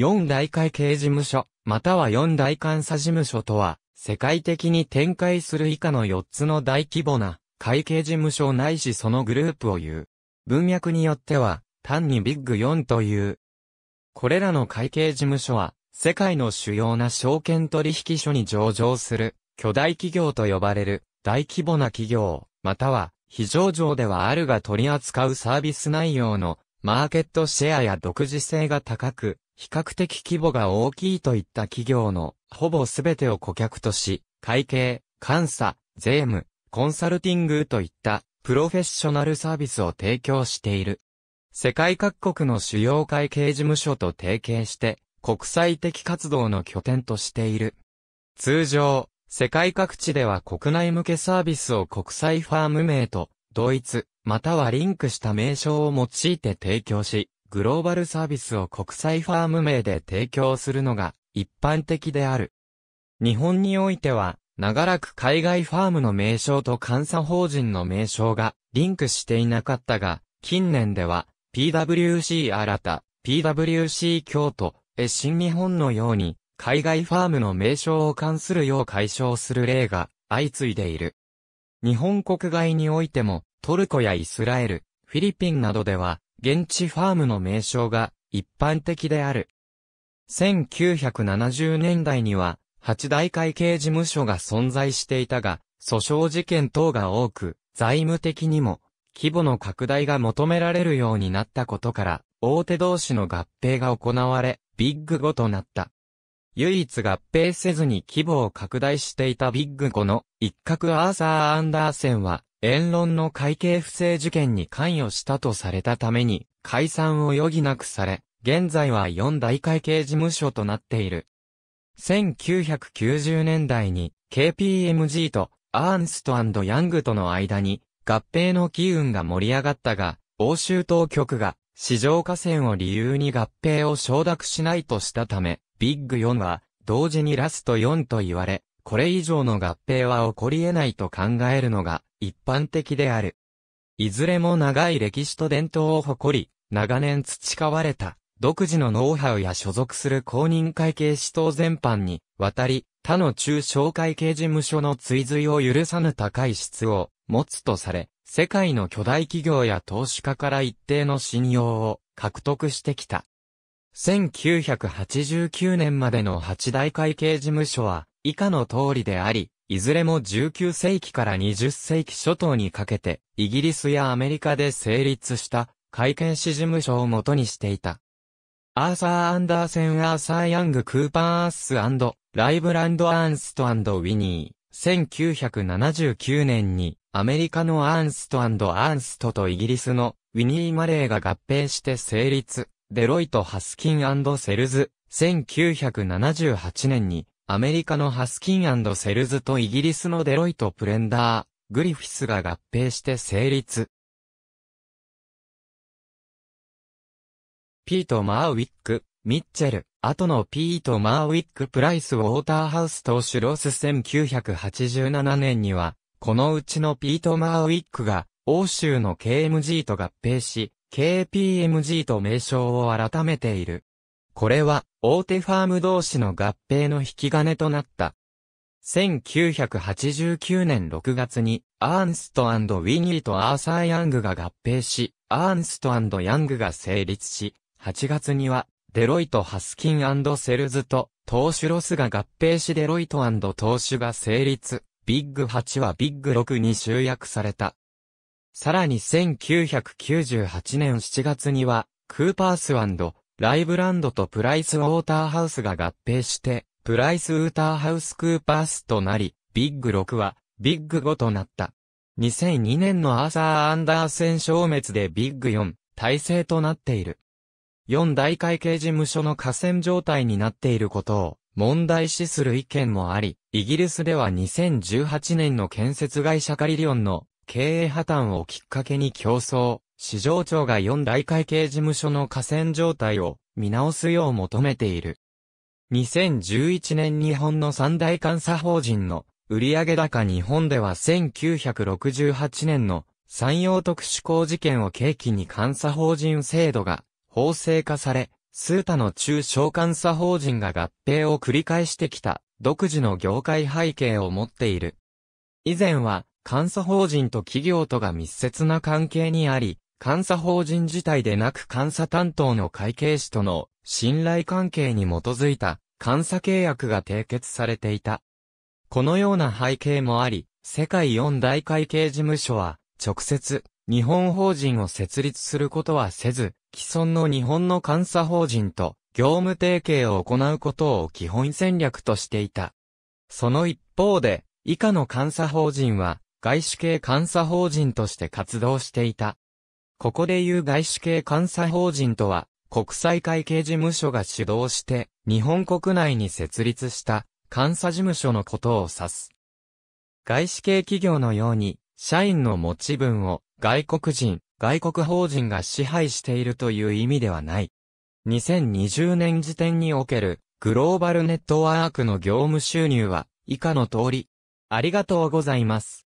4大会計事務所、または4大監査事務所とは、世界的に展開する以下の4つの大規模な会計事務所ないしそのグループを言う。文脈によっては、単にビッグ4という。これらの会計事務所は、世界の主要な証券取引所に上場する、巨大企業と呼ばれる、大規模な企業、または、非上場ではあるが取り扱うサービス内容の、マーケットシェアや独自性が高く、比較的規模が大きいといった企業のほぼ全てを顧客とし、会計、監査、税務、コンサルティングといったプロフェッショナルサービスを提供している。世界各国の主要会計事務所と提携して国際的活動の拠点としている。通常、世界各地では国内向けサービスを国際ファーム名と同一、またはリンクした名称を用いて提供し、グローバルサービスを国際ファーム名で提供するのが一般的である。日本においては、長らく海外ファームの名称と監査法人の名称がリンクしていなかったが、近年では PWC 新た、PWC 京都、新日本のように、海外ファームの名称を関するよう解消する例が相次いでいる。日本国外においても、トルコやイスラエル、フィリピンなどでは、現地ファームの名称が一般的である。1970年代には、八大会計事務所が存在していたが、訴訟事件等が多く、財務的にも、規模の拡大が求められるようになったことから、大手同士の合併が行われ、ビッグ5となった。唯一合併せずに規模を拡大していたビッグ5の一角アーサー・アンダーセンは、円論の会計不正事件に関与したとされたために、解散を余儀なくされ、現在は4大会計事務所となっている。1990年代に KPMG とアーンストヤングとの間に合併の機運が盛り上がったが、欧州当局が市場河川を理由に合併を承諾しないとしたため、ビッグ4は同時にラスト4と言われ、これ以上の合併は起こり得ないと考えるのが一般的である。いずれも長い歴史と伝統を誇り、長年培われた、独自のノウハウや所属する公認会計指導全般に、渡り、他の中小会計事務所の追随を許さぬ高い質を持つとされ、世界の巨大企業や投資家から一定の信用を獲得してきた。1989年までの八大会計事務所は以下の通りであり、いずれも19世紀から20世紀初頭にかけて、イギリスやアメリカで成立した会見士事務所を元にしていた。アーサー・アンダーセン・アーサー・ヤング・クーパー・アースライブランド・アーンスト・ウィニー。1979年にアメリカのアーンストアーンストとイギリスのウィニー・マレーが合併して成立。デロイト・ハスキンセルズ。1978年にアメリカのハスキンセルズとイギリスのデロイト・プレンダー、グリフィスが合併して成立。ピート・マーウィック、ミッチェル、後のピート・マーウィック・プライス・ウォーターハウス投手ロス1987年には、このうちのピート・マーウィックが、欧州の KMG と合併し、KPMG と名称を改めている。これは、大手ファーム同士の合併の引き金となった。1989年6月に、アーンストウィニーとアーサー・ヤングが合併し、アーンストヤングが成立し、8月には、デロイト・ハスキンセルズと、投手ロスが合併しデロイト投手が成立、ビッグ8はビッグ6に集約された。さらに1998年7月には、クーパースライブランドとプライスウォーターハウスが合併して、プライスウーターハウスクーパースとなり、ビッグ6は、ビッグ5となった。2002年のアーサー・アンダーセン消滅でビッグ4、体制となっている。4大会計事務所の河川状態になっていることを、問題視する意見もあり、イギリスでは2018年の建設会社カリリオンの経営破綻をきっかけに競争、市場庁が4大会計事務所の河川状態を見直すよう求めている。2011年日本の三大監査法人の売上高日本では1968年の産業特殊工事件を契機に監査法人制度が法制化され、数多の中小監査法人が合併を繰り返してきた独自の業界背景を持っている。以前は監査法人と企業とが密接な関係にあり、監査法人自体でなく監査担当の会計士との信頼関係に基づいた監査契約が締結されていた。このような背景もあり、世界四大会計事務所は直接日本法人を設立することはせず、既存の日本の監査法人と業務提携を行うことを基本戦略としていた。その一方で、以下の監査法人は外資系監査法人として活動していた。ここでいう外資系監査法人とは、国際会計事務所が主導して、日本国内に設立した監査事務所のことを指す。外資系企業のように、社員の持ち分を外国人、外国法人が支配しているという意味ではない。2020年時点におけるグローバルネットワークの業務収入は以下の通り。ありがとうございます。